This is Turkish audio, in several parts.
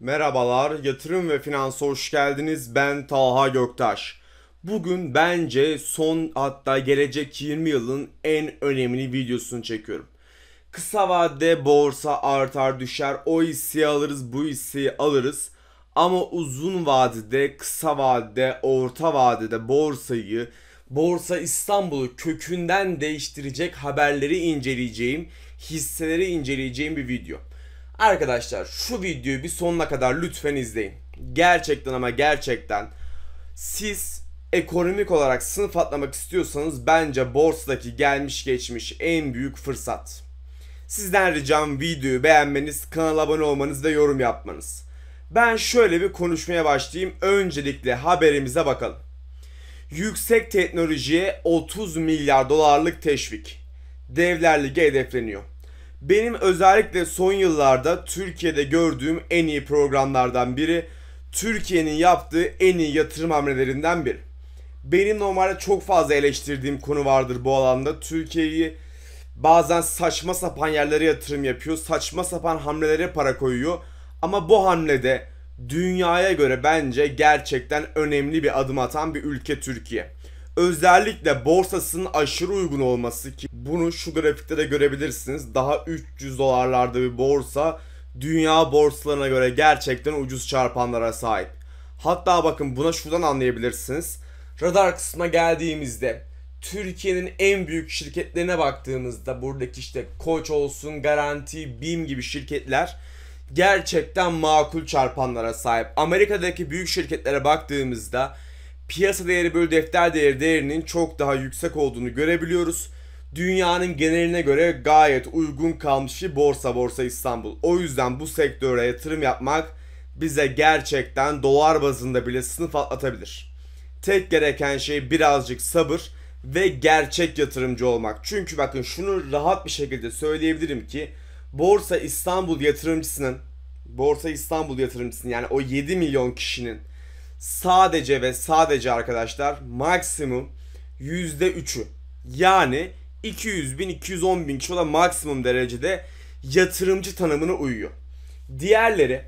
Merhabalar, yatırım ve finansa hoş geldiniz. Ben Talha Göktaş. Bugün bence son hatta gelecek 20 yılın en önemli videosunu çekiyorum. Kısa vadede borsa artar düşer, o hisseyi alırız, bu hisseyi alırız. Ama uzun vadede, kısa vadede, orta vadede borsayı, borsa İstanbul'u kökünden değiştirecek haberleri inceleyeceğim, hisseleri inceleyeceğim bir video. Arkadaşlar şu videoyu bir sonuna kadar lütfen izleyin. Gerçekten ama gerçekten siz ekonomik olarak sınıf atlamak istiyorsanız bence borsadaki gelmiş geçmiş en büyük fırsat. Sizden ricam videoyu beğenmeniz, kanala abone olmanız ve yorum yapmanız. Ben şöyle bir konuşmaya başlayayım. Öncelikle haberimize bakalım. Yüksek teknolojiye 30 milyar dolarlık teşvik. Devler Ligi hedefleniyor. Benim özellikle son yıllarda Türkiye'de gördüğüm en iyi programlardan biri. Türkiye'nin yaptığı en iyi yatırım hamlelerinden biri. Benim normalde çok fazla eleştirdiğim konu vardır bu alanda. Türkiye'yi bazen saçma sapan yerlere yatırım yapıyor. Saçma sapan hamlelere para koyuyor. Ama bu hamlede dünyaya göre bence gerçekten önemli bir adım atan bir ülke Türkiye. Özellikle borsasının aşırı uygun olması ki bunu şu grafikte de görebilirsiniz. Daha 300 dolarlarda bir borsa dünya borsalarına göre gerçekten ucuz çarpanlara sahip. Hatta bakın buna şuradan anlayabilirsiniz. Radar kısmına geldiğimizde Türkiye'nin en büyük şirketlerine baktığımızda buradaki işte Koç olsun, Garanti, BİM gibi şirketler gerçekten makul çarpanlara sahip. Amerika'daki büyük şirketlere baktığımızda piyasa değeri bölü defter değeri değerinin çok daha yüksek olduğunu görebiliyoruz. Dünyanın geneline göre gayet uygun kalmış bir borsa borsa İstanbul. O yüzden bu sektöre yatırım yapmak bize gerçekten dolar bazında bile sınıf atlatabilir. Tek gereken şey birazcık sabır ve gerçek yatırımcı olmak. Çünkü bakın şunu rahat bir şekilde söyleyebilirim ki Borsa İstanbul yatırımcısının Borsa İstanbul yatırımcısının yani o 7 milyon kişinin sadece ve sadece arkadaşlar maksimum %3'ü yani 200 bin 210 bin kişi olan maksimum derecede yatırımcı tanımına uyuyor. Diğerleri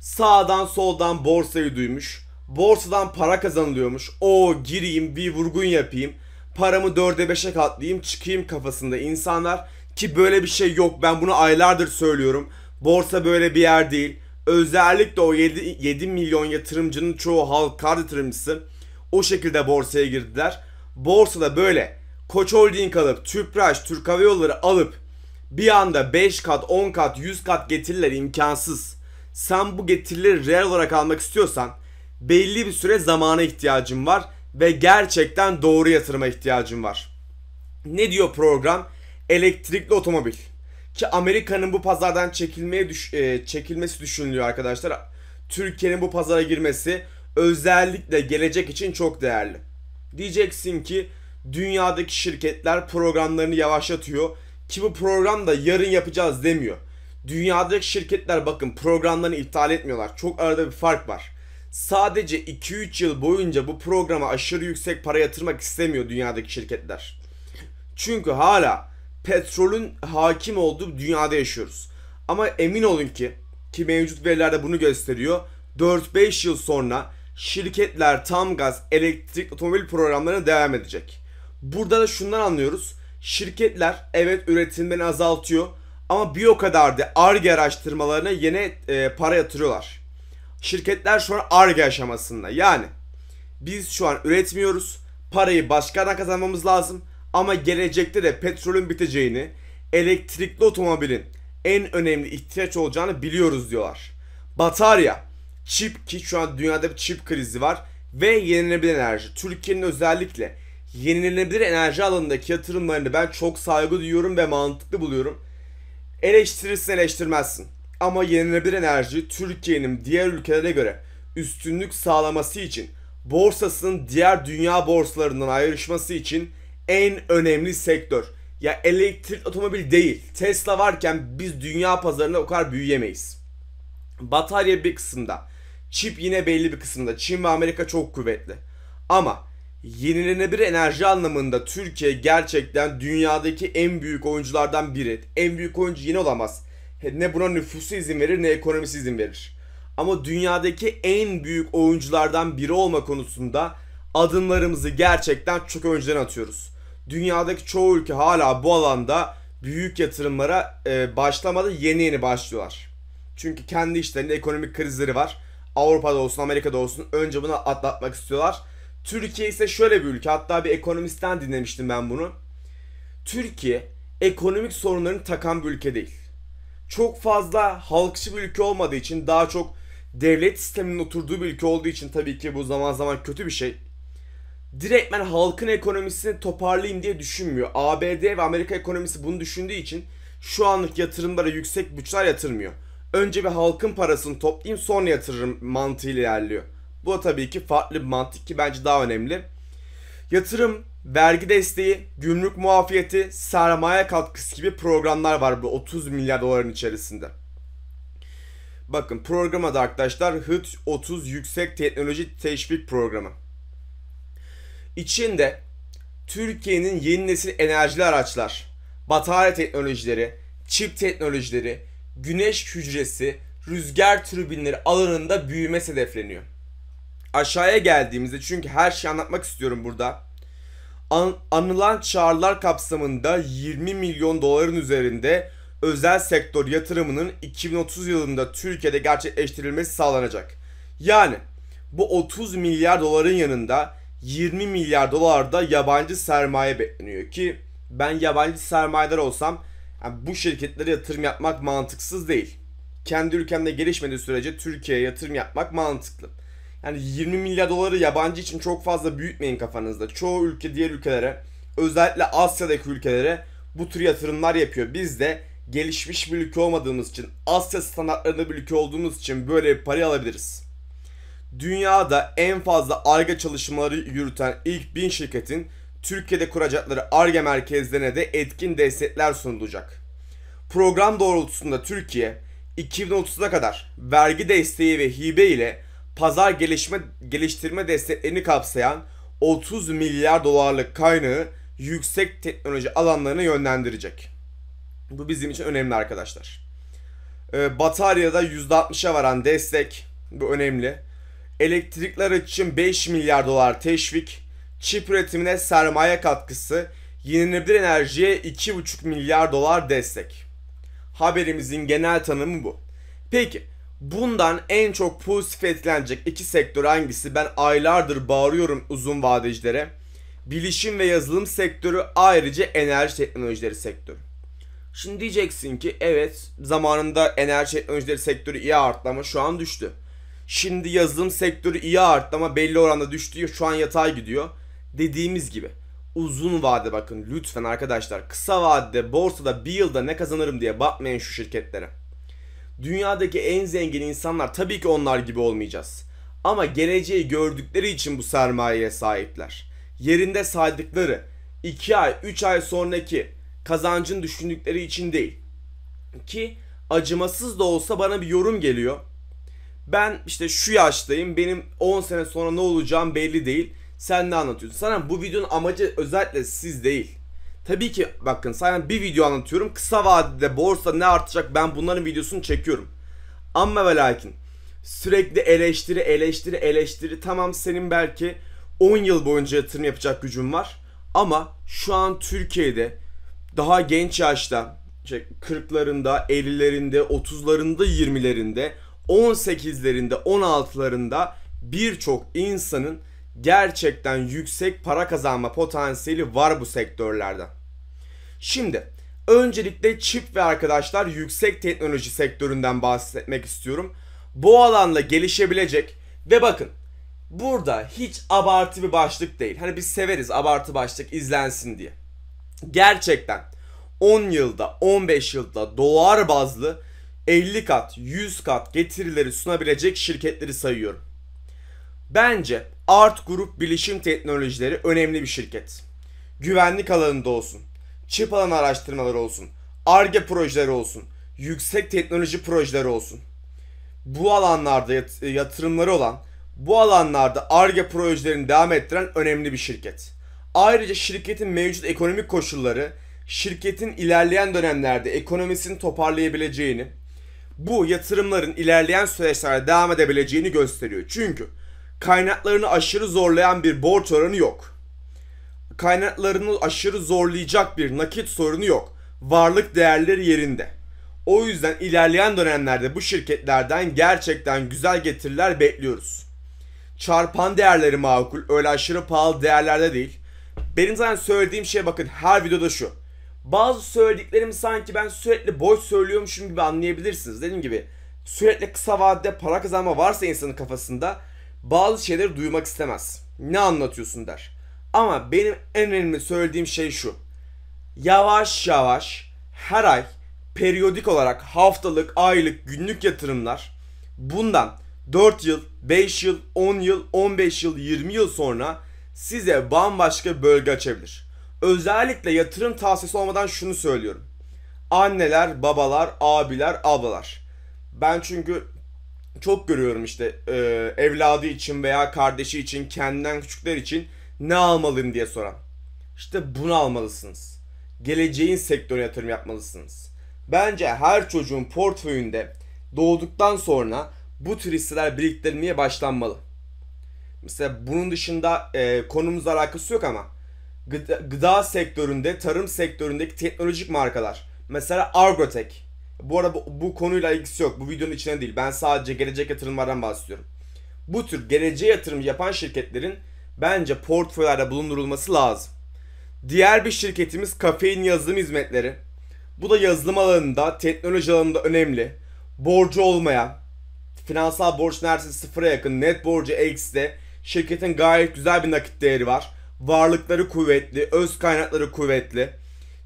sağdan soldan borsayı duymuş. Borsadan para kazanılıyormuş. O gireyim bir vurgun yapayım. Paramı dörde beşe katlayayım çıkayım kafasında insanlar. Ki böyle bir şey yok ben bunu aylardır söylüyorum. Borsa böyle bir yer değil. Özellikle o 7, 7 milyon yatırımcının çoğu halk kar yatırımcısı o şekilde borsaya girdiler. Borsada böyle Koç Holding alıp Tüpraş, Türk Hava Yolları alıp bir anda 5 kat, 10 kat, 100 kat getiriler imkansız. Sen bu getirileri reel olarak almak istiyorsan belli bir süre zamana ihtiyacın var ve gerçekten doğru yatırıma ihtiyacın var. Ne diyor program? Elektrikli otomobil. Ki Amerika'nın bu pazardan çekilmeye düş e, çekilmesi düşünülüyor arkadaşlar. Türkiye'nin bu pazara girmesi özellikle gelecek için çok değerli. Diyeceksin ki dünyadaki şirketler programlarını yavaşlatıyor ki bu program da yarın yapacağız demiyor. Dünyadaki şirketler bakın programlarını iptal etmiyorlar. Çok arada bir fark var. Sadece 2-3 yıl boyunca bu programa aşırı yüksek para yatırmak istemiyor dünyadaki şirketler. Çünkü hala petrolün hakim olduğu dünyada yaşıyoruz. Ama emin olun ki ki mevcut verilerde bunu gösteriyor. 4-5 yıl sonra şirketler tam gaz elektrik otomobil programlarına devam edecek. Burada da şundan anlıyoruz. Şirketler evet üretimden azaltıyor ama bir o kadar da ARGE araştırmalarına yeni e, para yatırıyorlar. Şirketler şu an ARGE aşamasında. Yani biz şu an üretmiyoruz. Parayı başkadan kazanmamız lazım ama gelecekte de petrolün biteceğini, elektrikli otomobilin en önemli ihtiyaç olacağını biliyoruz diyorlar. Batarya, çip ki şu an dünyada bir çip krizi var ve yenilenebilir enerji. Türkiye'nin özellikle yenilenebilir enerji alanındaki yatırımlarını ben çok saygı duyuyorum ve mantıklı buluyorum. Eleştirirsin eleştirmezsin. Ama yenilenebilir enerji Türkiye'nin diğer ülkelere göre üstünlük sağlaması için borsasının diğer dünya borsalarından ayrışması için en önemli sektör. Ya elektrik otomobil değil. Tesla varken biz dünya pazarında o kadar büyüyemeyiz. Batarya bir kısımda. Çip yine belli bir kısımda. Çin ve Amerika çok kuvvetli. Ama yenilenebilir enerji anlamında Türkiye gerçekten dünyadaki en büyük oyunculardan biri. En büyük oyuncu yine olamaz. Ne buna nüfusu izin verir ne ekonomisi izin verir. Ama dünyadaki en büyük oyunculardan biri olma konusunda adımlarımızı gerçekten çok önceden atıyoruz dünyadaki çoğu ülke hala bu alanda büyük yatırımlara e, başlamadı yeni yeni başlıyorlar. Çünkü kendi işlerinde ekonomik krizleri var. Avrupa'da olsun Amerika'da olsun önce bunu atlatmak istiyorlar. Türkiye ise şöyle bir ülke hatta bir ekonomistten dinlemiştim ben bunu. Türkiye ekonomik sorunlarını takan bir ülke değil. Çok fazla halkçı bir ülke olmadığı için daha çok devlet sisteminin oturduğu bir ülke olduğu için tabii ki bu zaman zaman kötü bir şey. Direkt direktmen halkın ekonomisini toparlayayım diye düşünmüyor. ABD ve Amerika ekonomisi bunu düşündüğü için şu anlık yatırımlara yüksek bütçeler yatırmıyor. Önce bir halkın parasını toplayayım sonra yatırırım mantığıyla ilerliyor. Bu da tabii ki farklı bir mantık ki bence daha önemli. Yatırım, vergi desteği, gümrük muafiyeti, sermaye katkısı gibi programlar var bu 30 milyar doların içerisinde. Bakın programa da arkadaşlar HIT 30 Yüksek Teknoloji Teşvik Programı içinde Türkiye'nin yeni nesil enerjili araçlar, batarya teknolojileri, çip teknolojileri, güneş hücresi, rüzgar türbinleri alanında büyüme hedefleniyor. Aşağıya geldiğimizde çünkü her şeyi anlatmak istiyorum burada. An anılan çağrılar kapsamında 20 milyon doların üzerinde özel sektör yatırımının 2030 yılında Türkiye'de gerçekleştirilmesi sağlanacak. Yani bu 30 milyar doların yanında 20 milyar dolar da yabancı sermaye bekleniyor ki ben yabancı sermayedar olsam yani bu şirketlere yatırım yapmak mantıksız değil. Kendi ülkemde gelişmediği sürece Türkiye'ye yatırım yapmak mantıklı. Yani 20 milyar doları yabancı için çok fazla büyütmeyin kafanızda. Çoğu ülke diğer ülkelere özellikle Asya'daki ülkelere bu tür yatırımlar yapıyor. Biz de gelişmiş bir ülke olmadığımız için Asya standartlarında bir ülke olduğumuz için böyle bir parayı alabiliriz. Dünyada en fazla ARGE çalışmaları yürüten ilk bin şirketin Türkiye'de kuracakları ARGE merkezlerine de etkin destekler sunulacak. Program doğrultusunda Türkiye 2030'a kadar vergi desteği ve hibe ile pazar gelişme, geliştirme desteklerini kapsayan 30 milyar dolarlık kaynağı yüksek teknoloji alanlarına yönlendirecek. Bu bizim için önemli arkadaşlar. Ee, batarya'da %60'a varan destek bu önemli elektrikler için 5 milyar dolar teşvik, çip üretimine sermaye katkısı, yenilenebilir enerjiye 2,5 milyar dolar destek. Haberimizin genel tanımı bu. Peki bundan en çok pozitif etkilenecek iki sektör hangisi? Ben aylardır bağırıyorum uzun vadecilere. Bilişim ve yazılım sektörü ayrıca enerji teknolojileri sektörü. Şimdi diyeceksin ki evet zamanında enerji teknolojileri sektörü iyi arttı ama şu an düştü. Şimdi yazılım sektörü iyi arttı ama belli oranda düştü. Şu an yatay gidiyor. Dediğimiz gibi uzun vade bakın lütfen arkadaşlar. Kısa vadede borsada bir yılda ne kazanırım diye bakmayın şu şirketlere. Dünyadaki en zengin insanlar tabii ki onlar gibi olmayacağız. Ama geleceği gördükleri için bu sermayeye sahipler. Yerinde saydıkları 2 ay 3 ay sonraki kazancın düşündükleri için değil. Ki acımasız da olsa bana bir yorum geliyor ben işte şu yaştayım benim 10 sene sonra ne olacağım belli değil. Sen ne anlatıyorsun? Sana bu videonun amacı özellikle siz değil. Tabii ki bakın Sana bir video anlatıyorum. Kısa vadede borsa ne artacak ben bunların videosunu çekiyorum. Ama ve lakin sürekli eleştiri eleştiri eleştiri tamam senin belki 10 yıl boyunca yatırım yapacak gücün var. Ama şu an Türkiye'de daha genç yaşta işte 40'larında, 50'lerinde, 30'larında, 20'lerinde 18'lerinde 16'larında birçok insanın gerçekten yüksek para kazanma potansiyeli var bu sektörlerden. Şimdi öncelikle çip ve arkadaşlar yüksek teknoloji sektöründen bahsetmek istiyorum. Bu alanda gelişebilecek ve bakın burada hiç abartı bir başlık değil. Hani biz severiz abartı başlık izlensin diye. Gerçekten 10 yılda 15 yılda dolar bazlı 50 kat, 100 kat getirileri sunabilecek şirketleri sayıyorum. Bence Art Group Bilişim Teknolojileri önemli bir şirket. Güvenlik alanında olsun, çip alan araştırmaları olsun, ARGE projeleri olsun, yüksek teknoloji projeleri olsun. Bu alanlarda yatırımları olan, bu alanlarda ARGE projelerini devam ettiren önemli bir şirket. Ayrıca şirketin mevcut ekonomik koşulları, şirketin ilerleyen dönemlerde ekonomisini toparlayabileceğini, bu yatırımların ilerleyen süreçlerde devam edebileceğini gösteriyor. Çünkü kaynaklarını aşırı zorlayan bir borç oranı yok. Kaynaklarını aşırı zorlayacak bir nakit sorunu yok. Varlık değerleri yerinde. O yüzden ilerleyen dönemlerde bu şirketlerden gerçekten güzel getiriler bekliyoruz. Çarpan değerleri makul, öyle aşırı pahalı değerlerde değil. Benim zaten söylediğim şey bakın her videoda şu bazı söylediklerimi sanki ben sürekli boş söylüyormuşum gibi anlayabilirsiniz. Dediğim gibi sürekli kısa vadede para kazanma varsa insanın kafasında bazı şeyleri duymak istemez. Ne anlatıyorsun der. Ama benim en önemli söylediğim şey şu. Yavaş yavaş her ay periyodik olarak haftalık, aylık, günlük yatırımlar bundan 4 yıl, 5 yıl, 10 yıl, 15 yıl, 20 yıl sonra size bambaşka bölge açabilir özellikle yatırım tavsiyesi olmadan şunu söylüyorum. Anneler, babalar, abiler, ablalar. Ben çünkü çok görüyorum işte e, evladı için veya kardeşi için, kendinden küçükler için ne almalıyım diye soran. İşte bunu almalısınız. Geleceğin sektörüne yatırım yapmalısınız. Bence her çocuğun portföyünde doğduktan sonra bu tür hisseler biriktirmeye başlanmalı. Mesela bunun dışında e, konumuzla alakası yok ama gıda, gıda sektöründe, tarım sektöründeki teknolojik markalar. Mesela Argotek. Bu arada bu, bu konuyla ilgisi yok. Bu videonun içine değil. Ben sadece gelecek yatırımlardan bahsediyorum. Bu tür geleceğe yatırım yapan şirketlerin bence portföylerde bulundurulması lazım. Diğer bir şirketimiz Kafein Yazılım Hizmetleri. Bu da yazılım alanında, teknoloji alanında önemli. Borcu olmayan, finansal borç neredeyse sıfıra yakın, net borcu ekside, şirketin gayet güzel bir nakit değeri var. Varlıkları kuvvetli, öz kaynakları kuvvetli.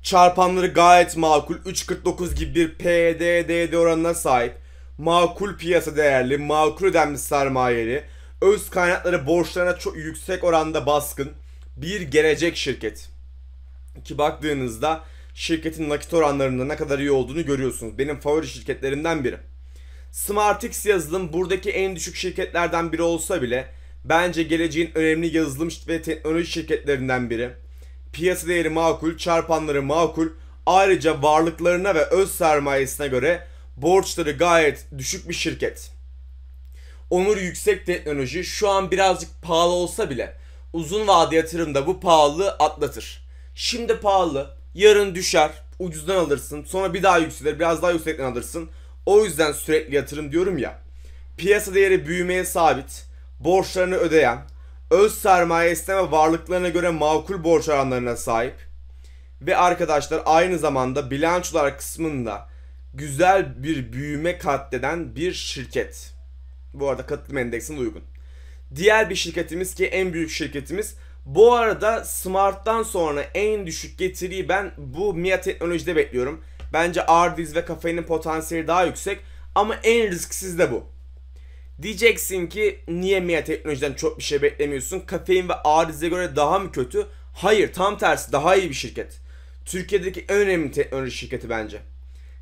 Çarpanları gayet makul. 3.49 gibi bir PDDD oranına sahip. Makul piyasa değerli, makul ödenmiş sermayeli. Öz kaynakları borçlarına çok yüksek oranda baskın. Bir gelecek şirket. Ki baktığınızda şirketin nakit oranlarında ne kadar iyi olduğunu görüyorsunuz. Benim favori şirketlerimden biri. SmartX yazılım buradaki en düşük şirketlerden biri olsa bile Bence geleceğin önemli yazılım ve teknoloji şirketlerinden biri. Piyasa değeri makul, çarpanları makul, ayrıca varlıklarına ve öz sermayesine göre borçları gayet düşük bir şirket. Onur yüksek teknoloji şu an birazcık pahalı olsa bile uzun vade yatırımda bu pahalı atlatır. Şimdi pahalı, yarın düşer, ucuzdan alırsın, sonra bir daha yükselir, biraz daha yüksekten alırsın. O yüzden sürekli yatırım diyorum ya. Piyasa değeri büyümeye sabit borçlarını ödeyen, öz sermayesine ve varlıklarına göre makul borç oranlarına sahip ve arkadaşlar aynı zamanda bilançolar kısmında güzel bir büyüme katleden bir şirket. Bu arada katılım endeksine uygun. Diğer bir şirketimiz ki en büyük şirketimiz bu arada Smart'tan sonra en düşük getiriyi ben bu MIA teknolojide bekliyorum. Bence Ardiz ve kafeinin potansiyeli daha yüksek ama en risksiz de bu. Diyeceksin ki niye MIA teknolojiden çok bir şey beklemiyorsun? Kafein ve arıza göre daha mı kötü? Hayır tam tersi daha iyi bir şirket. Türkiye'deki en önemli teknoloji şirketi bence.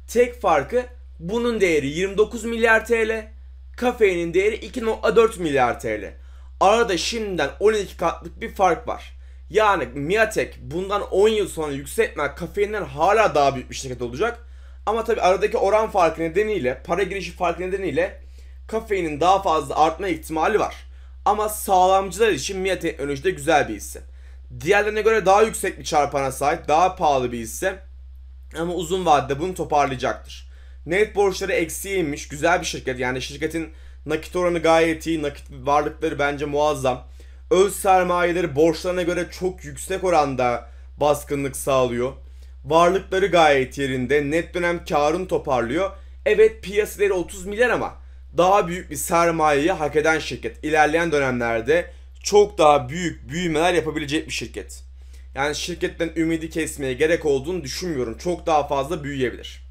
Tek farkı bunun değeri 29 milyar TL, kafeinin değeri 2.4 milyar TL. Arada şimdiden 12 katlık bir fark var. Yani Miatek bundan 10 yıl sonra yükseltme kafeinden hala daha büyük bir şirket olacak. Ama tabi aradaki oran farkı nedeniyle, para girişi farkı nedeniyle kafeinin daha fazla artma ihtimali var. Ama sağlamcılar için Mia teknolojide güzel bir isim. Diğerlerine göre daha yüksek bir çarpana sahip, daha pahalı bir hisse. Ama uzun vadede bunu toparlayacaktır. Net borçları eksiye inmiş, güzel bir şirket. Yani şirketin nakit oranı gayet iyi, nakit varlıkları bence muazzam. Öz sermayeleri borçlarına göre çok yüksek oranda baskınlık sağlıyor. Varlıkları gayet yerinde, net dönem karını toparlıyor. Evet piyasaları 30 milyar ama daha büyük bir sermayeyi hak eden şirket. İlerleyen dönemlerde çok daha büyük büyümeler yapabilecek bir şirket. Yani şirketten ümidi kesmeye gerek olduğunu düşünmüyorum. Çok daha fazla büyüyebilir.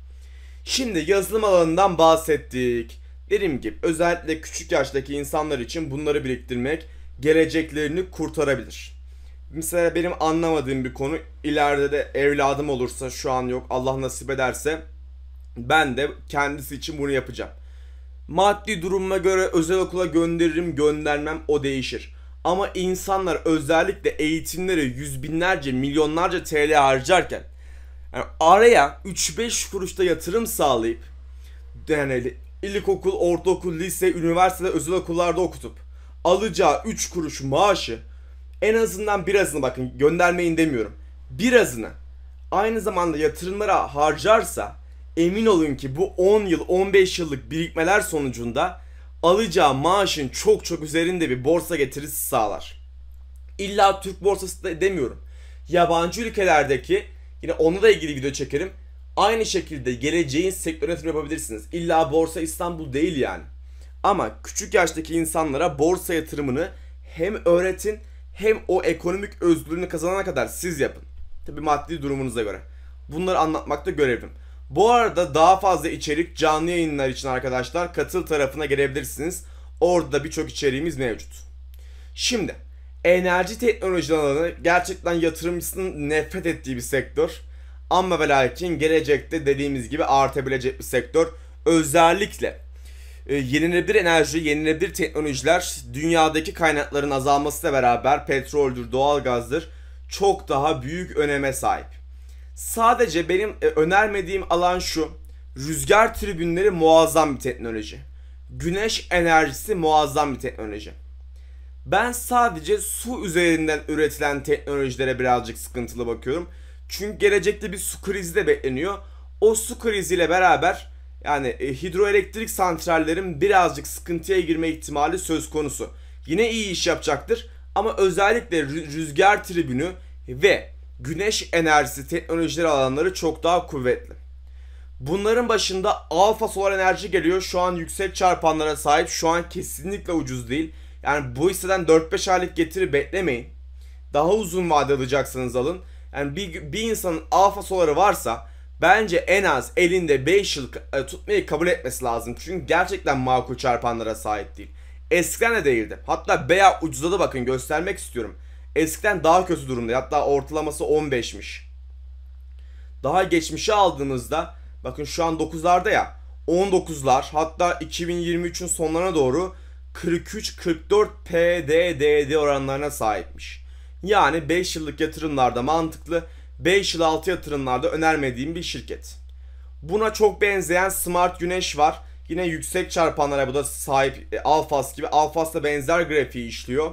Şimdi yazılım alanından bahsettik. Dediğim gibi özellikle küçük yaştaki insanlar için bunları biriktirmek geleceklerini kurtarabilir. Mesela benim anlamadığım bir konu ileride de evladım olursa şu an yok Allah nasip ederse ben de kendisi için bunu yapacağım. Maddi durumuma göre özel okula gönderirim göndermem o değişir. Ama insanlar özellikle eğitimlere yüz binlerce milyonlarca TL harcarken yani araya 3-5 kuruşta yatırım sağlayıp yani ilkokul, ortaokul, lise, üniversitede özel okullarda okutup alacağı 3 kuruş maaşı en azından birazını bakın göndermeyin demiyorum. Birazını aynı zamanda yatırımlara harcarsa emin olun ki bu 10 yıl 15 yıllık birikmeler sonucunda alacağı maaşın çok çok üzerinde bir borsa getirisi sağlar. İlla Türk borsası da demiyorum. Yabancı ülkelerdeki yine onunla da ilgili video çekerim. Aynı şekilde geleceğin sektör yönetimi yapabilirsiniz. İlla borsa İstanbul değil yani. Ama küçük yaştaki insanlara borsa yatırımını hem öğretin hem o ekonomik özgürlüğünü kazanana kadar siz yapın. Tabi maddi durumunuza göre. Bunları anlatmakta görevim. Bu arada daha fazla içerik canlı yayınlar için arkadaşlar katıl tarafına gelebilirsiniz. Orada da birçok içeriğimiz mevcut. Şimdi enerji teknolojileri alanı gerçekten yatırımcısının nefret ettiği bir sektör. Ama ve lakin gelecekte dediğimiz gibi artabilecek bir sektör. Özellikle e, yenilenebilir enerji, yenilenebilir teknolojiler dünyadaki kaynakların azalmasıyla beraber petroldür, doğalgazdır çok daha büyük öneme sahip. Sadece benim e, önermediğim alan şu. Rüzgar tribünleri muazzam bir teknoloji. Güneş enerjisi muazzam bir teknoloji. Ben sadece su üzerinden üretilen teknolojilere birazcık sıkıntılı bakıyorum. Çünkü gelecekte bir su krizi de bekleniyor. O su kriziyle beraber yani e, hidroelektrik santrallerin birazcık sıkıntıya girme ihtimali söz konusu. Yine iyi iş yapacaktır ama özellikle rüzgar tribünü ve güneş enerjisi teknolojileri alanları çok daha kuvvetli. Bunların başında alfa solar enerji geliyor. Şu an yüksek çarpanlara sahip. Şu an kesinlikle ucuz değil. Yani bu hisseden 4-5 aylık getiri beklemeyin. Daha uzun vade alacaksanız alın. Yani bir, bir insanın alfa soları varsa bence en az elinde 5 yıl e, tutmayı kabul etmesi lazım. Çünkü gerçekten makul çarpanlara sahip değil. Eskiden de değildi. Hatta bayağı ucuzladı bakın göstermek istiyorum eskiden daha kötü durumda. Hatta ortalaması 15'miş. Daha geçmişe aldığınızda bakın şu an 9'larda ya 19'lar hatta 2023'ün sonlarına doğru 43-44 PDDD oranlarına sahipmiş. Yani 5 yıllık yatırımlarda mantıklı, 5 yıl altı yatırımlarda önermediğim bir şirket. Buna çok benzeyen Smart Güneş var. Yine yüksek çarpanlara bu da sahip e, Alfas gibi. Alfasla benzer grafiği işliyor.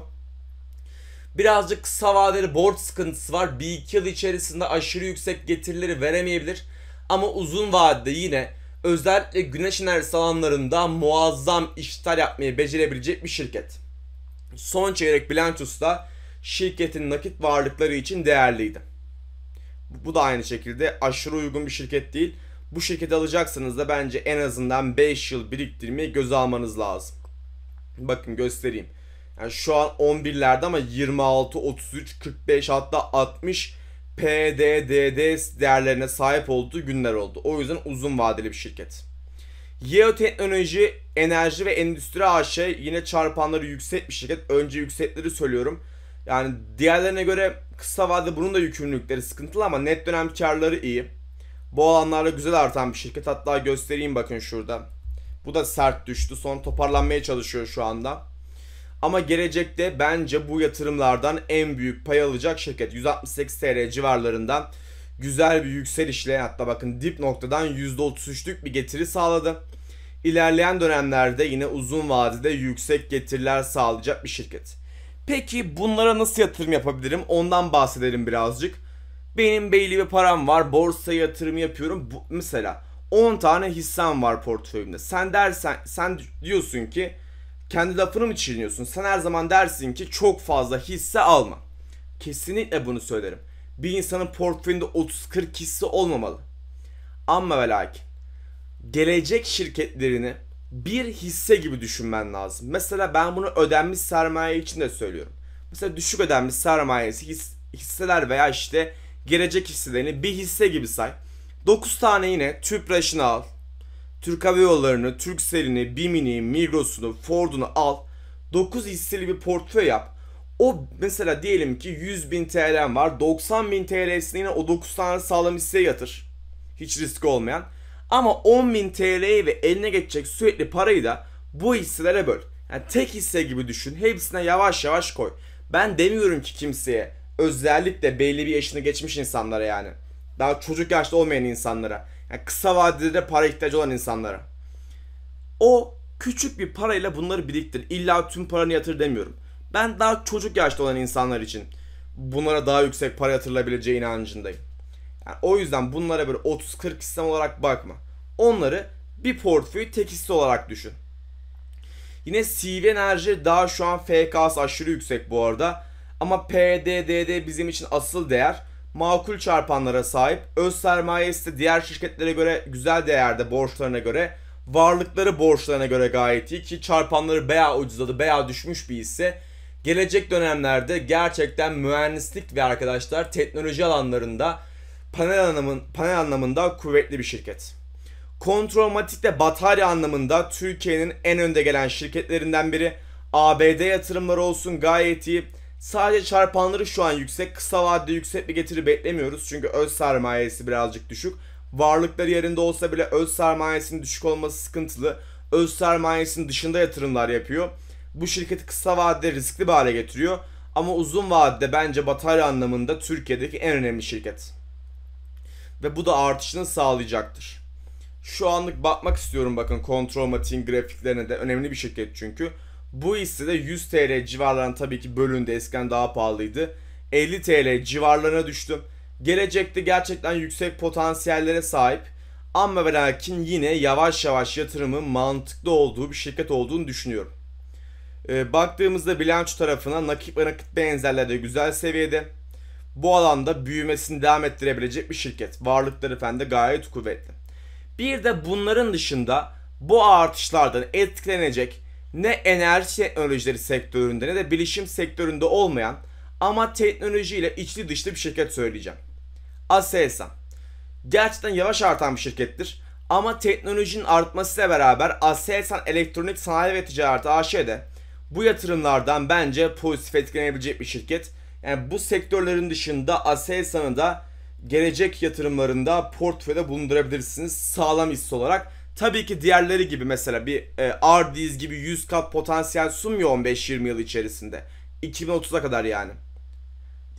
Birazcık kısa vadeli borç sıkıntısı var. Bir iki yıl içerisinde aşırı yüksek getirileri veremeyebilir. Ama uzun vadede yine özellikle güneş enerjisi alanlarında muazzam işler yapmayı becerebilecek bir şirket. Son çeyrek bilançosu da şirketin nakit varlıkları için değerliydi. Bu da aynı şekilde aşırı uygun bir şirket değil. Bu şirketi alacaksanız da bence en azından 5 yıl biriktirmeyi göze almanız lazım. Bakın göstereyim. Yani şu an 11'lerde ama 26, 33, 45 hatta 60 PDDD değerlerine sahip olduğu günler oldu. O yüzden uzun vadeli bir şirket. Yeo Enerji ve Endüstri AŞ yine çarpanları yüksek bir şirket. Önce yüksekleri söylüyorum. Yani diğerlerine göre kısa vadede bunun da yükümlülükleri sıkıntılı ama net dönem karları iyi. Bu alanlarda güzel artan bir şirket. Hatta göstereyim bakın şurada. Bu da sert düştü. Sonra toparlanmaya çalışıyor şu anda. Ama gelecekte bence bu yatırımlardan en büyük pay alacak şirket 168 TL civarlarında güzel bir yükselişle hatta bakın dip noktadan %33'lük bir getiri sağladı. İlerleyen dönemlerde yine uzun vadede yüksek getiriler sağlayacak bir şirket. Peki bunlara nasıl yatırım yapabilirim? Ondan bahsedelim birazcık. Benim belli bir param var. borsa yatırımı yapıyorum. Bu, mesela 10 tane hissem var portföyümde. Sen dersen sen diyorsun ki kendi lafını mı çiğniyorsun? Sen her zaman dersin ki çok fazla hisse alma. Kesinlikle bunu söylerim. Bir insanın portföyünde 30-40 hisse olmamalı. Ama ve lakin gelecek şirketlerini bir hisse gibi düşünmen lazım. Mesela ben bunu ödenmiş sermaye için de söylüyorum. Mesela düşük ödenmiş sermayesi his, hisseler veya işte gelecek hisselerini bir hisse gibi say. 9 tane yine tüpraşını al. Türk Hava Yolları'nı, Turkcell'ini, BİM'ini, Migros'unu, Ford'unu al. 9 hisseli bir portföy yap. O mesela diyelim ki 100 bin TL'm var. 90 bin TL'sini yine o 9 tane sağlam hisseye yatır. Hiç riski olmayan. Ama 10 bin TL'yi ve eline geçecek sürekli parayı da bu hisselere böl. Yani tek hisse gibi düşün. Hepsine yavaş yavaş koy. Ben demiyorum ki kimseye. Özellikle belli bir yaşını geçmiş insanlara yani. Daha çocuk yaşta olmayan insanlara. Yani kısa vadede para ihtiyacı olan insanlara. O küçük bir parayla bunları biriktir. İlla tüm paranı yatır demiyorum. Ben daha çocuk yaşta olan insanlar için bunlara daha yüksek para yatırılabileceği inancındayım. Yani o yüzden bunlara böyle 30-40 sistem olarak bakma. Onları bir portföy tek hisse olarak düşün. Yine CV Enerji daha şu an FK'sı aşırı yüksek bu arada. Ama PDDD bizim için asıl değer makul çarpanlara sahip. Öz sermayesi de diğer şirketlere göre güzel değerde borçlarına göre. Varlıkları borçlarına göre gayet iyi ki çarpanları bayağı ucuzladı, bayağı düşmüş bir hisse. Gelecek dönemlerde gerçekten mühendislik ve arkadaşlar teknoloji alanlarında panel, anlamın, panel anlamında kuvvetli bir şirket. Kontrolmatik de batarya anlamında Türkiye'nin en önde gelen şirketlerinden biri. ABD yatırımları olsun gayet iyi. Sadece çarpanları şu an yüksek. Kısa vadede yüksek bir getiri beklemiyoruz. Çünkü öz sermayesi birazcık düşük. Varlıkları yerinde olsa bile öz sermayesinin düşük olması sıkıntılı. Öz sermayesinin dışında yatırımlar yapıyor. Bu şirketi kısa vadede riskli bir hale getiriyor. Ama uzun vadede bence batarya anlamında Türkiye'deki en önemli şirket. Ve bu da artışını sağlayacaktır. Şu anlık bakmak istiyorum bakın kontrol Matin grafiklerine de önemli bir şirket çünkü. Bu hisse de 100 TL civarlarına tabii ki bölündü. Eskiden daha pahalıydı. 50 TL civarlarına düştüm. Gelecekte gerçekten yüksek potansiyellere sahip. Ama ve lakin yine yavaş yavaş yatırımın mantıklı olduğu bir şirket olduğunu düşünüyorum. E, baktığımızda bilanço tarafına nakit ve nakit de güzel seviyede. Bu alanda büyümesini devam ettirebilecek bir şirket. Varlıkları fende gayet kuvvetli. Bir de bunların dışında bu artışlardan etkilenecek ne enerji teknolojileri sektöründe ne de bilişim sektöründe olmayan ama teknolojiyle içli dışlı bir şirket söyleyeceğim. Aselsan. Gerçekten yavaş artan bir şirkettir ama teknolojinin artmasıyla beraber Aselsan Elektronik Sanayi ve Ticareti AŞ'de bu yatırımlardan bence pozitif etkilenebilecek bir şirket. Yani bu sektörlerin dışında Aselsan'ı da gelecek yatırımlarında portföyde bulundurabilirsiniz sağlam hisse olarak. Tabii ki diğerleri gibi mesela bir e, Ardiz gibi 100 kat potansiyel sunmuyor 15-20 yıl içerisinde. 2030'a kadar yani.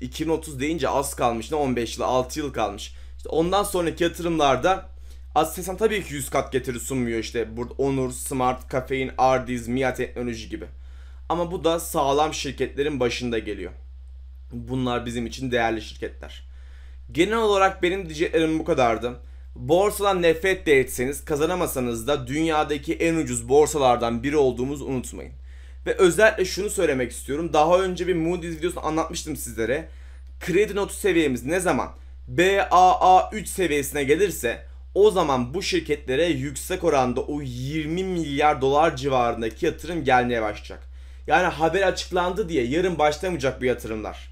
2030 deyince az kalmış ne 15 yıl 6 yıl kalmış. İşte ondan sonraki yatırımlarda Aselsan tabii ki 100 kat getiri sunmuyor işte burada Onur, Smart, Kafein, Ardiz, Mia Teknoloji gibi. Ama bu da sağlam şirketlerin başında geliyor. Bunlar bizim için değerli şirketler. Genel olarak benim diyeceklerim bu kadardı. Borsadan nefret de etseniz kazanamasanız da dünyadaki en ucuz borsalardan biri olduğumuzu unutmayın. Ve özellikle şunu söylemek istiyorum. Daha önce bir Moody's videosunu anlatmıştım sizlere. Kredi notu seviyemiz ne zaman BAA3 seviyesine gelirse o zaman bu şirketlere yüksek oranda o 20 milyar dolar civarındaki yatırım gelmeye başlayacak. Yani haber açıklandı diye yarın başlamayacak bu yatırımlar.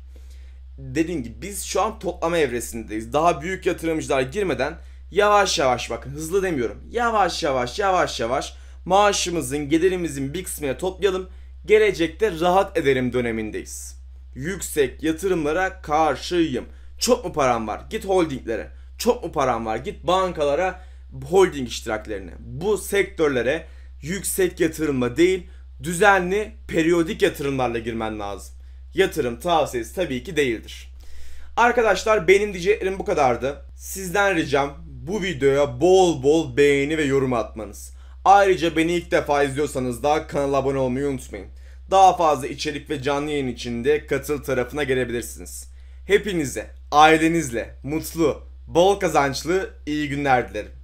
Dediğim gibi biz şu an toplama evresindeyiz. Daha büyük yatırımcılar girmeden yavaş yavaş bakın hızlı demiyorum. Yavaş yavaş yavaş yavaş maaşımızın gelirimizin bir kısmını toplayalım. Gelecekte rahat ederim dönemindeyiz. Yüksek yatırımlara karşıyım. Çok mu param var? Git holdinglere. Çok mu param var? Git bankalara, holding iştiraklerine. Bu sektörlere yüksek yatırımla değil, düzenli, periyodik yatırımlarla girmen lazım. Yatırım tavsiyesi tabii ki değildir. Arkadaşlar benim diyeceklerim bu kadardı. Sizden ricam bu videoya bol bol beğeni ve yorum atmanız. Ayrıca beni ilk defa izliyorsanız da kanala abone olmayı unutmayın. Daha fazla içerik ve canlı yayın içinde katıl tarafına gelebilirsiniz. Hepinize, ailenizle mutlu, bol kazançlı iyi günler dilerim.